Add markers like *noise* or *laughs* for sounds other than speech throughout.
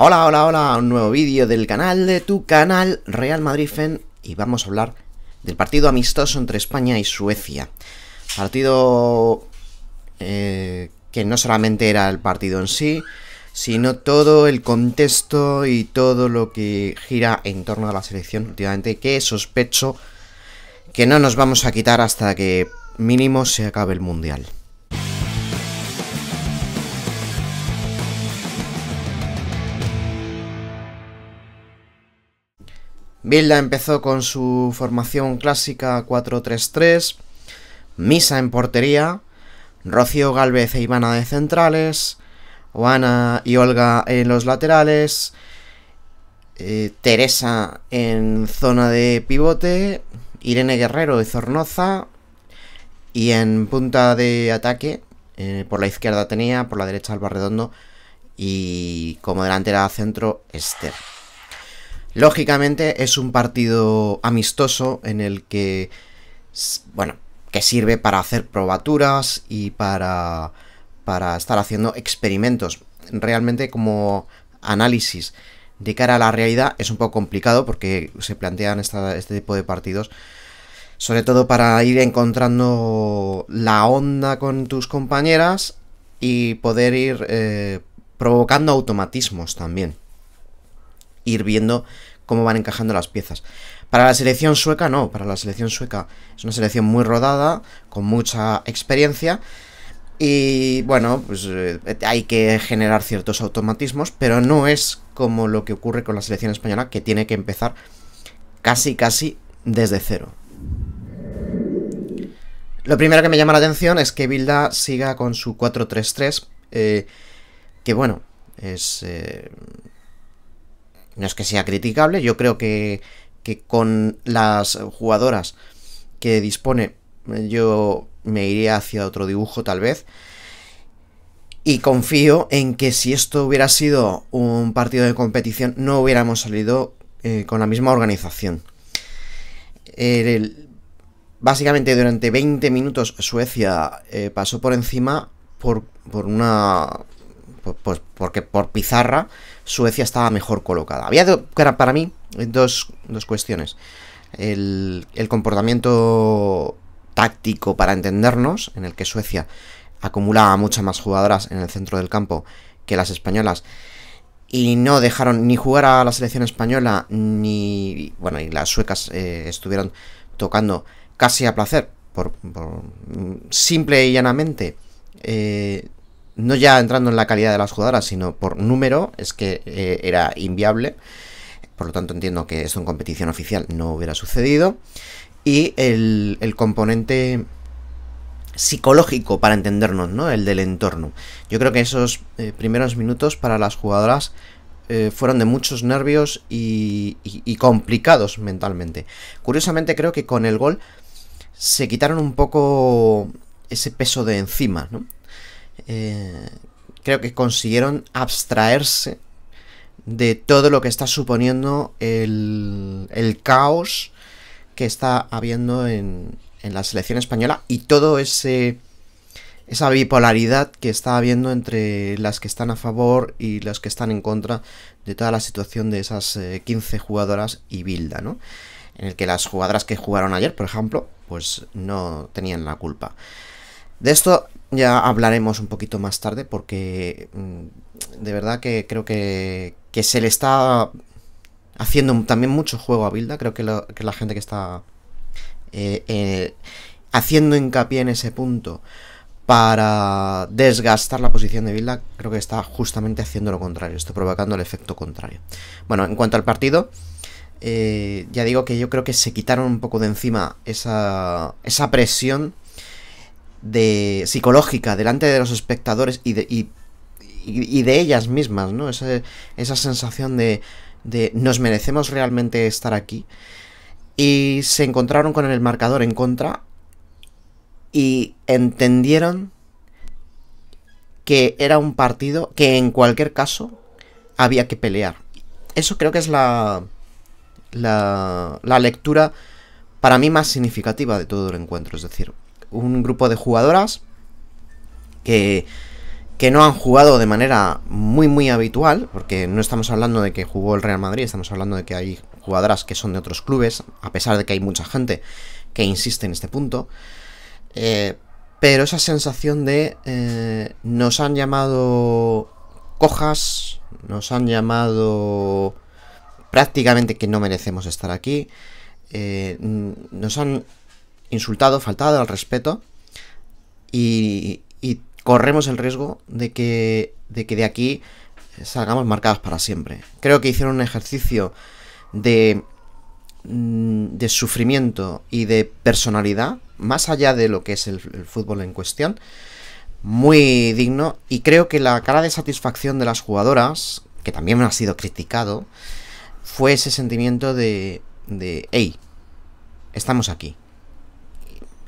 Hola, hola, hola, un nuevo vídeo del canal de tu canal Real Madrid FEN y vamos a hablar del partido amistoso entre España y Suecia. Partido eh, que no solamente era el partido en sí, sino todo el contexto y todo lo que gira en torno a la selección últimamente, que sospecho que no nos vamos a quitar hasta que mínimo se acabe el Mundial. Bilda empezó con su formación clásica 4-3-3, Misa en portería, Rocío Galvez e Ivana de centrales, Oana y Olga en los laterales, eh, Teresa en zona de pivote, Irene Guerrero y Zornoza, y en punta de ataque, eh, por la izquierda tenía, por la derecha Alba y como delantera centro Esther. Lógicamente es un partido amistoso en el que, bueno, que sirve para hacer probaturas y para, para estar haciendo experimentos. Realmente como análisis de cara a la realidad es un poco complicado porque se plantean este tipo de partidos sobre todo para ir encontrando la onda con tus compañeras y poder ir eh, provocando automatismos también. Ir viendo cómo van encajando las piezas. Para la selección sueca no, para la selección sueca es una selección muy rodada, con mucha experiencia. Y bueno, pues eh, hay que generar ciertos automatismos, pero no es como lo que ocurre con la selección española, que tiene que empezar casi, casi desde cero. Lo primero que me llama la atención es que Bilda siga con su 4-3-3, eh, que bueno, es... Eh, no es que sea criticable, yo creo que, con las jugadoras que dispone yo me iría hacia otro dibujo tal vez. Y confío en que si esto hubiera sido un partido de competición no hubiéramos salido eh, con la misma organización. básicamente durante 20 minutos Suecia eh, pasó por encima por una pues porque por pizarra Suecia estaba mejor colocada. Había, para mí, dos, dos cuestiones. El, el, comportamiento táctico para entendernos, en el que Suecia acumulaba muchas más jugadoras en el centro del campo que las españolas, y no dejaron ni jugar a la selección española, ni, bueno, y las suecas eh, estuvieron tocando casi a placer, por, mm, simple y llanamente eh, no ya entrando en la calidad de las jugadoras, sino por número, es que eh, era inviable. Por lo tanto, entiendo que esto en competición oficial no hubiera sucedido. Y el, componente psicológico para entendernos, ¿no? El del entorno. Yo creo que esos eh, primeros minutos para las jugadoras eh, fueron de muchos nervios y, y, complicados mentalmente. Curiosamente creo que con el gol se quitaron un poco ese peso de encima, ¿no? Eh, creo que consiguieron abstraerse de todo lo que está suponiendo el, caos que está habiendo en, la selección española y todo ese esa bipolaridad que está habiendo entre las que están a favor y las que están en contra de toda la situación de esas 15 eh, jugadoras y Bilda, ¿no? En el que las jugadoras que jugaron ayer, por ejemplo, pues no tenían la culpa. De esto ya hablaremos un poquito más tarde porque mm, de verdad que creo que, se le está haciendo también mucho juego a Bilda. Creo que, la gente que está eh, eh, haciendo hincapié en ese punto para desgastar la posición de Bilda, creo que está justamente haciendo lo contrario, está provocando el efecto contrario. Bueno, en cuanto al partido, eh, ya digo que yo creo que se quitaron un poco de encima esa, esa presión de psicológica delante de los espectadores y de, ellas mismas, ¿no? esa sensación de, nos merecemos realmente estar aquí. Y se encontraron con el marcador en contra y entendieron que era un partido que en cualquier caso había que pelear. Eso creo que es la, la, la lectura para mí más significativa de todo el encuentro. Es decir, un grupo de jugadoras que, que no han jugado de manera muy muy habitual, porque no estamos hablando de que jugó el Real Madrid, estamos hablando de que hay jugadoras que son de otros clubes, a pesar de que hay mucha gente que insiste en este punto. Eh, pero esa sensación de eh, nos han llamado cojas, nos han llamado prácticamente que no merecemos estar aquí, eh, nos han insultado, faltado al respeto y, corremos el riesgo de que, de que de aquí salgamos marcadas para siempre. Creo que hicieron un ejercicio de, mm, de sufrimiento y de personalidad, más allá de lo que es el, fútbol en cuestión, muy digno y creo que la cara de satisfacción de las jugadoras, que también me ha sido criticado, fue ese sentimiento de, de, hey, estamos aquí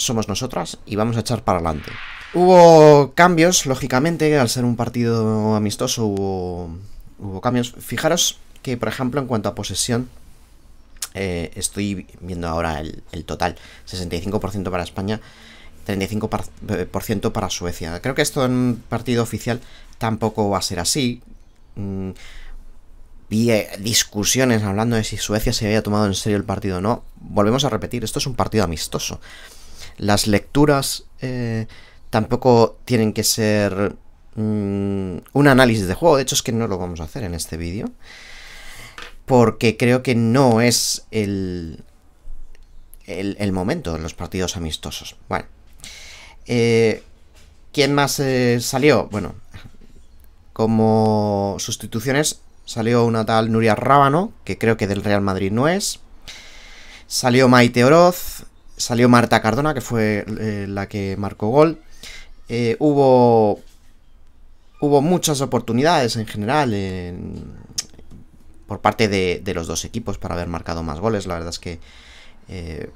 somos nosotras y vamos a echar para adelante. Hubo cambios, lógicamente, al ser un partido amistoso hubo, cambios. Fijaros que, por ejemplo, en cuanto a posesión, eh, estoy viendo ahora el, total, 65% para España, 35% para Suecia. Creo que esto en un partido oficial tampoco va a ser así. Mm, vi eh, discusiones hablando de si Suecia se había tomado en serio el partido o no. Volvemos a repetir, esto es un partido amistoso. Las lecturas eh, tampoco tienen que ser mm, un análisis de juego, de hecho es que no lo vamos a hacer en este vídeo, porque creo que no es el, el, momento en los partidos amistosos. Bueno, eh, ¿quién más eh, salió? Bueno, como sustituciones salió una tal Nuria Rábano, que creo que del Real Madrid no es. Salió Maite Oroz, salió Marta Cardona, que fue eh, la que marcó gol. Eh, hubo, hubo muchas oportunidades en general por parte de, los dos equipos para haber marcado más goles. La verdad es que eh,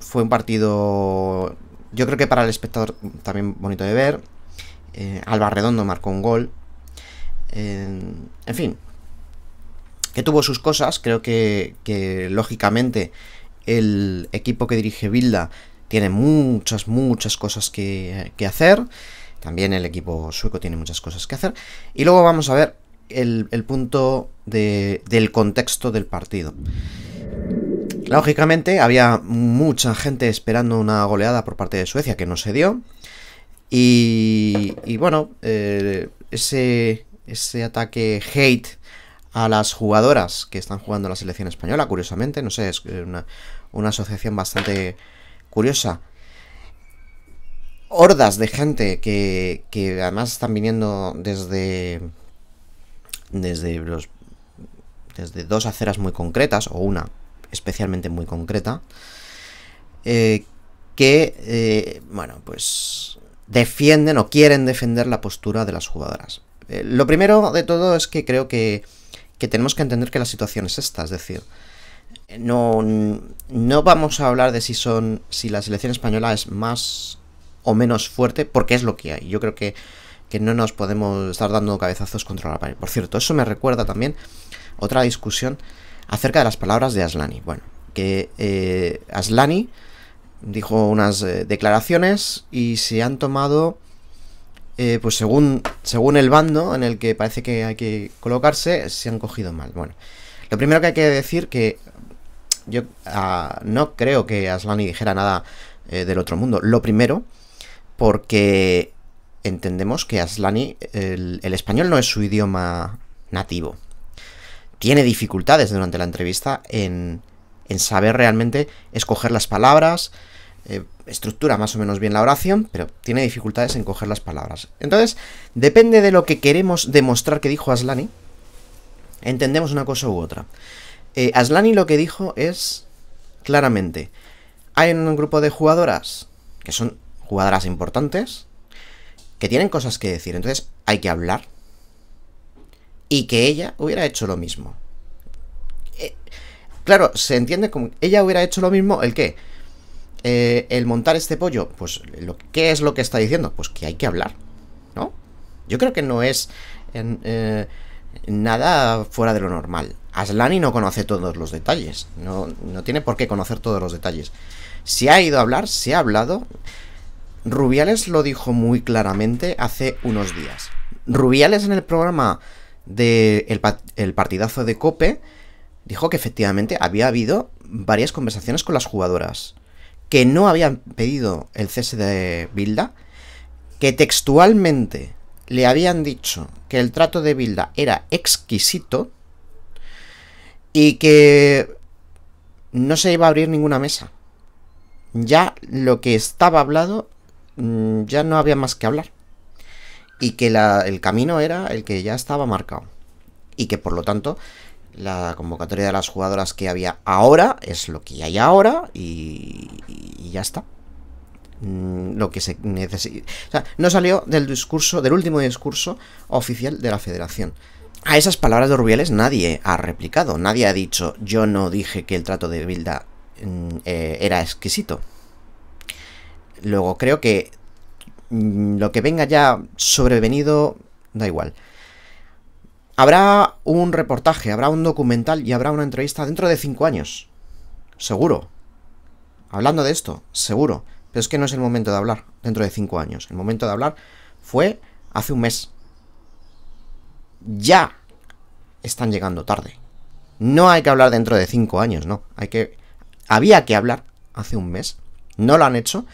fue un partido, yo creo que para el espectador también bonito de ver. Alba Redondo marcó un gol. en fin, que tuvo sus cosas, creo que lógicamente el equipo que dirige Bilda tiene muchas, muchas cosas que, hacer. También el equipo sueco tiene muchas cosas que hacer. Y luego vamos a ver el, punto del contexto del partido. Lógicamente había mucha gente esperando una goleada por parte de Suecia que no se dio. Y, bueno, eh, ese, ataque hate a las jugadoras que están jugando la selección española, curiosamente, no sé, es una, una asociación bastante curiosa. Hordas de gente que, que además están viniendo desde, desde, los, desde dos aceras muy concretas, o una especialmente muy concreta, eh, que, eh, bueno, pues defienden o quieren defender la postura de las jugadoras. Eh, lo primero de todo es que creo que, que tenemos que entender que la situación es esta, es decir, no, no vamos a hablar de si son. si la selección española es más o menos fuerte, porque es lo que hay. Yo creo que, no nos podemos estar dando cabezazos contra la pared. Por cierto, eso me recuerda también otra discusión acerca de las palabras de Aslani. Bueno, que eh, Aslani dijo unas eh, declaraciones y se han tomado. Eh, pues según, según el bando en el que parece que hay que colocarse, se han cogido mal. Bueno, lo primero que hay que decir que yo ah, no creo que Aslani dijera nada eh, del otro mundo. Lo primero, porque entendemos que Aslani, el, español no es su idioma nativo. Tiene dificultades durante la entrevista en, saber realmente escoger las palabras, eh, estructura más o menos bien la oración, pero tiene dificultades en coger las palabras. Entonces, depende de lo que queremos demostrar que dijo Aslani, entendemos una cosa u otra. Eh, Aslani lo que dijo es claramente, hay un grupo de jugadoras que son jugadoras importantes, que tienen cosas que decir, entonces hay que hablar. Y que ella hubiera hecho lo mismo. Eh, claro, se entiende como... Ella hubiera hecho lo mismo, ¿el qué? Eh, el montar este pollo, pues lo, ¿qué es lo que está diciendo? Pues que hay que hablar, ¿no? Yo creo que no es nada fuera de lo normal. Aslani no conoce todos los detalles, no, tiene por qué conocer todos los detalles. Se ha ido a hablar, se ha hablado. Rubiales lo dijo muy claramente hace unos días. Rubiales en el programa de partidazo de Cope dijo que efectivamente había habido varias conversaciones con las jugadoras, que no habían pedido el cese de Bilda, que textualmente le habían dicho que el trato de Bilda era exquisito y que no se iba a abrir ninguna mesa. Ya lo que estaba hablado, mm, ya no había más que hablar. Y que el camino era el que ya estaba marcado. Y que por lo tanto la convocatoria de las jugadoras que había ahora es lo que hay ahora y ya está. Mm, lo que se necesita. O sea, no salió del discurso, del último discurso oficial de la federación. A esas palabras de Rubiales nadie ha replicado, nadie ha dicho yo no dije que el trato de Bilda mm, eh, era exquisito. Luego creo que mm, lo que venga ya sobrevenido da igual. Habrá un reportaje, habrá un documental y habrá una entrevista dentro de cinco años. Seguro. Hablando de esto, seguro. Pero es que no es el momento de hablar dentro de cinco años. El momento de hablar fue hace un mes. Ya están llegando tarde. No hay que hablar dentro de cinco años, no. Hay que. Había que hablar hace un mes. No lo han hecho.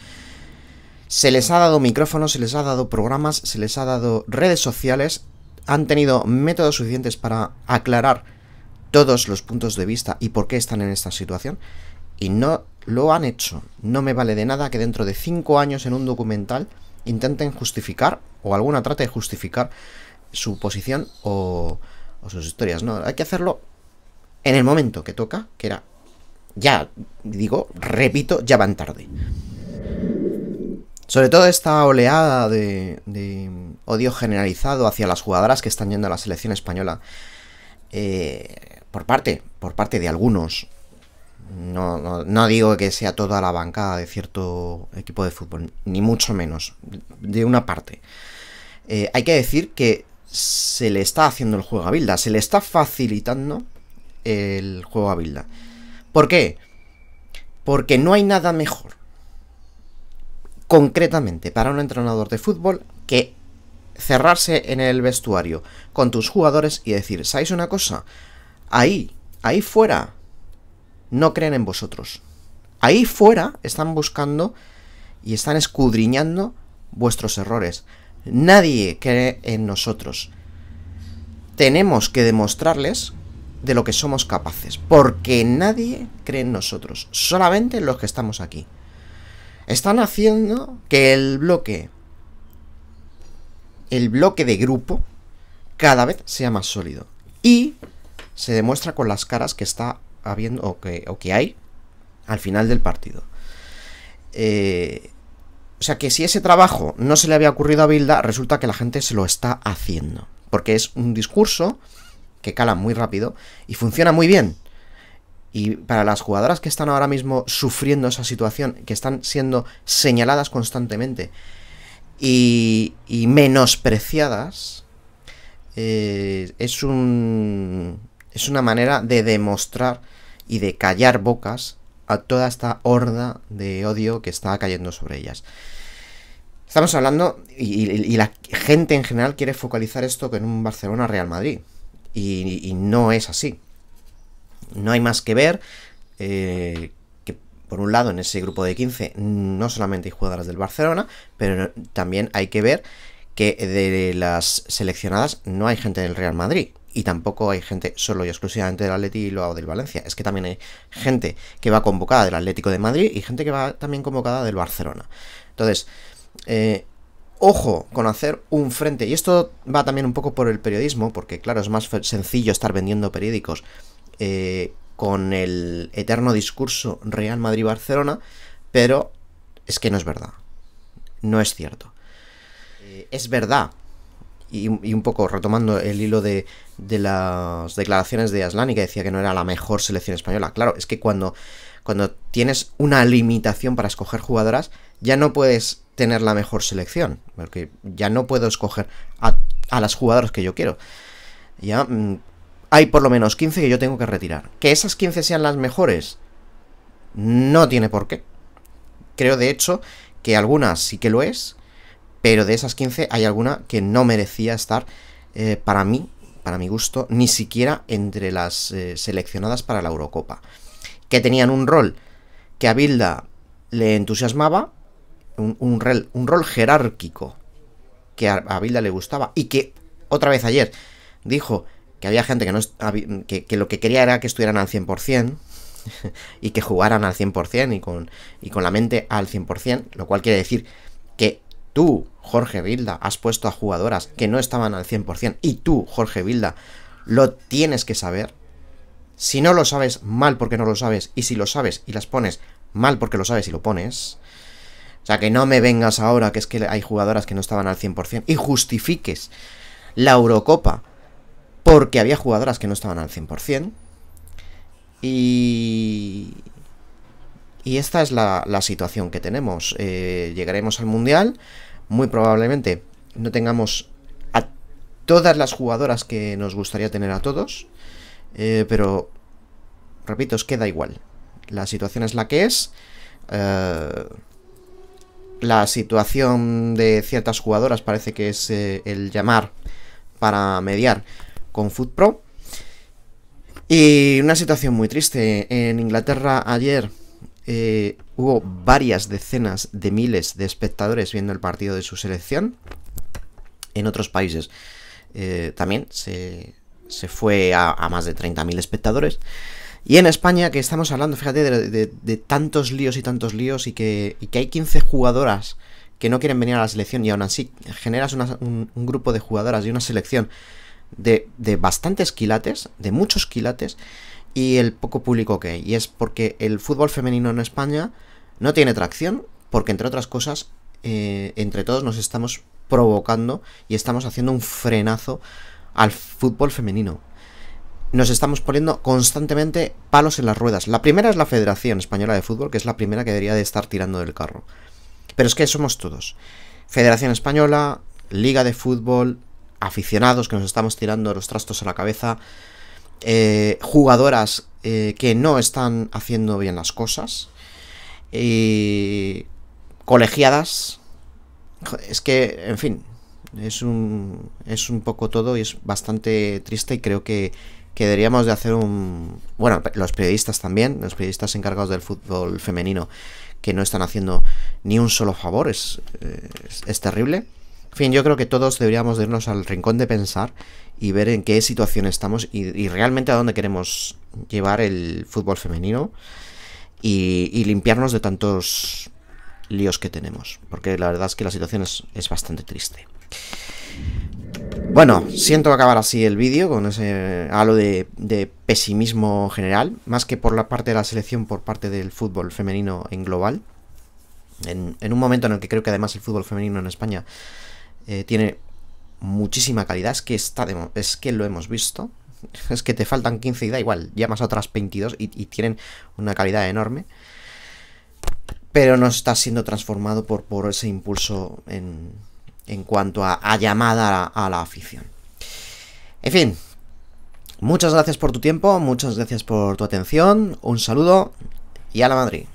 Se les ha dado micrófonos, se les ha dado programas, se les ha dado redes sociales. Han tenido métodos suficientes para aclarar todos los puntos de vista y por qué están en esta situación. Y no lo han hecho. No me vale de nada que dentro de cinco años en un documental intenten justificar, o alguna trate de justificar, su posición o, sus historias. No, hay que hacerlo en el momento que toca, que era, ya digo, repito, ya van tarde. Sobre todo esta oleada de, odio generalizado hacia las jugadoras que están yendo a la selección española. Eh, por parte, por parte de algunos, no, no, digo que sea toda la bancada de cierto equipo de fútbol, ni mucho menos, de una parte. Eh, hay que decir que se le está haciendo el juego a Bilda, se le está facilitando el juego a Bilda. ¿Por qué? Porque no hay nada mejor, concretamente, para un entrenador de fútbol que cerrarse en el vestuario con tus jugadores y decir, ¿sabéis una cosa? Ahí, ahí fuera, no creen en vosotros. Ahí fuera están buscando y están escudriñando vuestros errores. Nadie cree en nosotros. Tenemos que demostrarles de lo que somos capaces, porque nadie cree en nosotros, solamente los que estamos aquí. Están haciendo que el bloque, el bloque de grupo, cada vez sea más sólido. Y se demuestra con las caras que está habiendo o que, o que hay al final del partido. Eh, o sea que si ese trabajo no se le había ocurrido a Bilda, resulta que la gente se lo está haciendo. Porque es un discurso que cala muy rápido y funciona muy bien. Y para las jugadoras que están ahora mismo sufriendo esa situación, que están siendo señaladas constantemente y, menospreciadas, eh, es, un, es una manera de demostrar y de callar bocas a toda esta horda de odio que está cayendo sobre ellas. Estamos hablando, y, la gente en general quiere focalizar esto en un Barcelona-Real Madrid, y, no es así. No hay más que ver eh, que, por un lado, en ese grupo de 15 no solamente hay jugadoras del Barcelona, pero también hay que ver que de las seleccionadas no hay gente del Real Madrid y tampoco hay gente solo y exclusivamente del Atleti o del Valencia. Es que también hay gente que va convocada del Atlético de Madrid y gente que va también convocada del Barcelona. Entonces, eh, ojo con hacer un frente. Y esto va también un poco por el periodismo, porque claro, es más sencillo estar vendiendo periódicos eh, con el eterno discurso Real Madrid-Barcelona, pero es que no es verdad. No es cierto. Eh, es verdad y, un poco retomando el hilo de, las declaraciones de y que decía que no era la mejor selección española. Claro, es que cuando, cuando tienes una limitación para escoger jugadoras, ya no puedes tener la mejor selección, porque ya no puedo escoger a, las jugadoras que yo quiero. Ya mm, hay por lo menos 15 que yo tengo que retirar. Que esas 15 sean las mejores, no tiene por qué. Creo de hecho que algunas sí que lo es, pero de esas 15 hay alguna que no merecía estar eh, para mí, para mi gusto, ni siquiera entre las eh, seleccionadas para la Eurocopa. Que tenían un rol que a Bilda le entusiasmaba, un, rol jerárquico que a, Bilda le gustaba y que otra vez ayer dijo que había gente que, no, que, lo que quería era que estuvieran al 100%, *laughs* y que jugaran al 100% y con, y con la mente al 100%, lo cual quiere decir que tú, Jorge Vilda, has puesto a jugadoras que no estaban al 100% y tú, Jorge Vilda, lo tienes que saber. Si no lo sabes, mal porque no lo sabes. Y si lo sabes y las pones, mal porque lo sabes y lo pones. O sea, que no me vengas ahora que es que hay jugadoras que no estaban al 100% y justifiques la Eurocopa porque había jugadoras que no estaban al 100%. Y, y esta es la, situación que tenemos. Eh, llegaremos al Mundial, muy probablemente no tengamos a todas las jugadoras que nos gustaría tener a todos, eh, pero, repito, os queda igual. La situación es la que es. Eh, la situación de ciertas jugadoras parece que es el llamar para mediar con FootPro. Y una situación muy triste. En Inglaterra ayer eh, hubo varias decenas de miles de espectadores viendo el partido de su selección. En otros países eh, también se, fue a, más de 30.000 espectadores. Y en España, que estamos hablando, fíjate, de, tantos líos y tantos líos y que, hay 15 jugadoras que no quieren venir a la selección y aún así generas un, grupo de jugadoras y una selección de, de bastantes quilates, de muchos quilates, y el poco público que hay. Y es porque el fútbol femenino en España no tiene tracción, porque entre otras cosas, eh, entre todos nos estamos provocando y estamos haciendo un frenazo al fútbol femenino. Nos estamos poniendo constantemente palos en las ruedas. La primera es la Federación Española de Fútbol, que es la primera que debería de estar tirando del carro. Pero es que somos todos. Federación Española, Liga de Fútbol, aficionados que nos estamos tirando los trastos a la cabeza, eh, jugadoras eh, que no están haciendo bien las cosas. Y colegiadas. Es que, en fin, es un, es un poco todo y es bastante triste y creo que, deberíamos de hacer un... Bueno, los periodistas también, los periodistas encargados del fútbol femenino que no están haciendo ni un solo favor, es, eh, es, es terrible. En fin, yo creo que todos deberíamos de irnos al rincón de pensar y ver en qué situación estamos y, realmente a dónde queremos llevar el fútbol femenino y, limpiarnos de tantos líos que tenemos, porque la verdad es que la situación es, bastante triste. Bueno, siento acabar así el vídeo con ese halo de, pesimismo general, más que por la parte de la selección, por parte del fútbol femenino en global. En, un momento en el que creo que además el fútbol femenino en España eh, tiene muchísima calidad. Es que, está es que lo hemos visto. *laughs* Es que te faltan 15 y da igual. Llamas a otras 22 y, tienen una calidad enorme. Pero no está siendo transformado por, por ese impulso en, cuanto a, llamada a, a la afición. En fin, muchas gracias por tu tiempo, muchas gracias por tu atención, un saludo y a la Madrid.